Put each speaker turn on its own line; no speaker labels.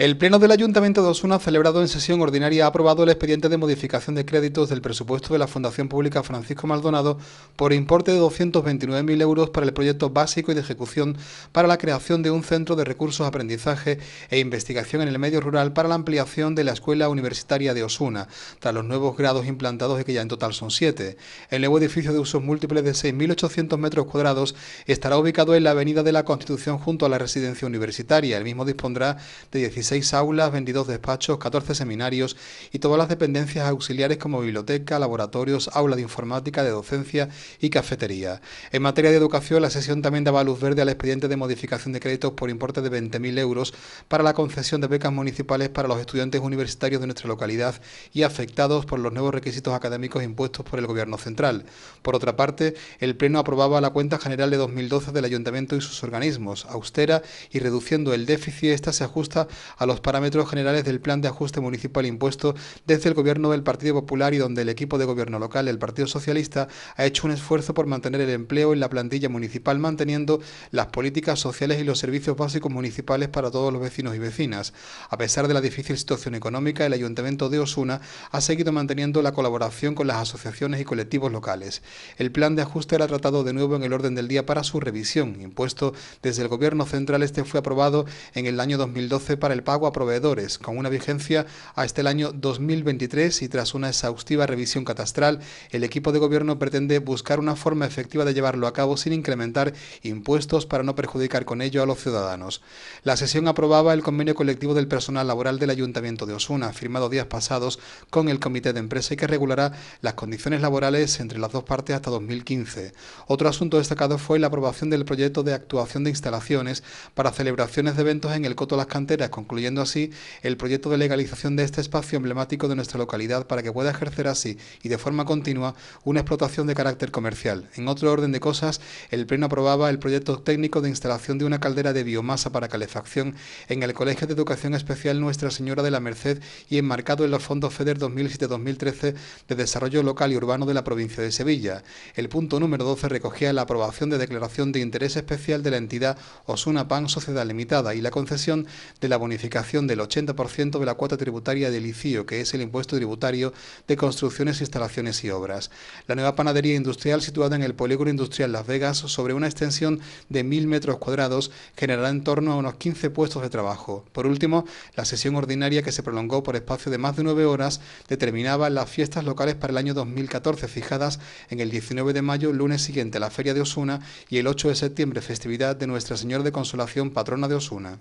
El Pleno del Ayuntamiento de Osuna, celebrado en sesión ordinaria, ha aprobado el expediente de modificación de créditos del presupuesto de la Fundación Pública Francisco Maldonado por importe de 229.000 euros para el proyecto básico y de ejecución para la creación de un centro de recursos, aprendizaje e investigación en el medio rural para la ampliación de la Escuela Universitaria de Osuna, tras los nuevos grados implantados, que ya en total son siete. El nuevo edificio de usos múltiples de 6.800 metros cuadrados estará ubicado en la Avenida de la Constitución junto a la residencia universitaria. El mismo dispondrá de 16 ...6 aulas, 22 despachos, 14 seminarios y todas las dependencias auxiliares como biblioteca, laboratorios, aula de informática, de docencia y cafetería. En materia de educación, la sesión también daba luz verde al expediente de modificación de créditos por importe de 20.000 euros para la concesión de becas municipales para los estudiantes universitarios de nuestra localidad y afectados por los nuevos requisitos académicos impuestos por el Gobierno central. Por otra parte, el Pleno aprobaba la cuenta general de 2012 del Ayuntamiento y sus organismos, austera y reduciendo el déficit, esta se ajusta a los parámetros generales del Plan de Ajuste Municipal impuesto desde el gobierno del Partido Popular y donde el equipo de gobierno local del Partido Socialista ha hecho un esfuerzo por mantener el empleo en la plantilla municipal manteniendo las políticas sociales y los servicios básicos municipales para todos los vecinos y vecinas. A pesar de la difícil situación económica, el Ayuntamiento de Osuna ha seguido manteniendo la colaboración con las asociaciones y colectivos locales. El plan de ajuste era tratado de nuevo en el orden del día para su revisión, impuesto desde el Gobierno Central. Este fue aprobado en el año 2012 para el agua a proveedores, con una vigencia hasta el año 2023 y tras una exhaustiva revisión catastral, el equipo de gobierno pretende buscar una forma efectiva de llevarlo a cabo sin incrementar impuestos para no perjudicar con ello a los ciudadanos. La sesión aprobaba el convenio colectivo del personal laboral del Ayuntamiento de Osuna, firmado días pasados con el Comité de Empresa y que regulará las condiciones laborales entre las dos partes hasta 2015. Otro asunto destacado fue la aprobación del proyecto de actuación de instalaciones para celebraciones de eventos en el Coto Las Canteras, con incluyendo así el proyecto de legalización de este espacio emblemático de nuestra localidad para que pueda ejercer así y de forma continua una explotación de carácter comercial. En otro orden de cosas, el Pleno aprobaba el proyecto técnico de instalación de una caldera de biomasa para calefacción en el Colegio de Educación Especial Nuestra Señora de la Merced y enmarcado en los fondos FEDER 2007-2013 de Desarrollo Local y Urbano de la provincia de Sevilla. El punto número 12 recogía la aprobación de declaración de interés especial de la entidad Osuna Pan Sociedad Limitada y la concesión de la bonificación del 80% de la cuota tributaria del ICIO, que es el impuesto tributario de construcciones, instalaciones y obras. La nueva panadería industrial situada en el polígono industrial Las Vegas, sobre una extensión de 1.000 metros cuadrados, generará en torno a unos 15 puestos de trabajo. Por último, la sesión ordinaria que se prolongó por espacio de más de nueve horas determinaba las fiestas locales para el año 2014 fijadas en el 19 de mayo, lunes siguiente a la Feria de Osuna y el 8 de septiembre, festividad de Nuestra Señora de Consolación, patrona de Osuna.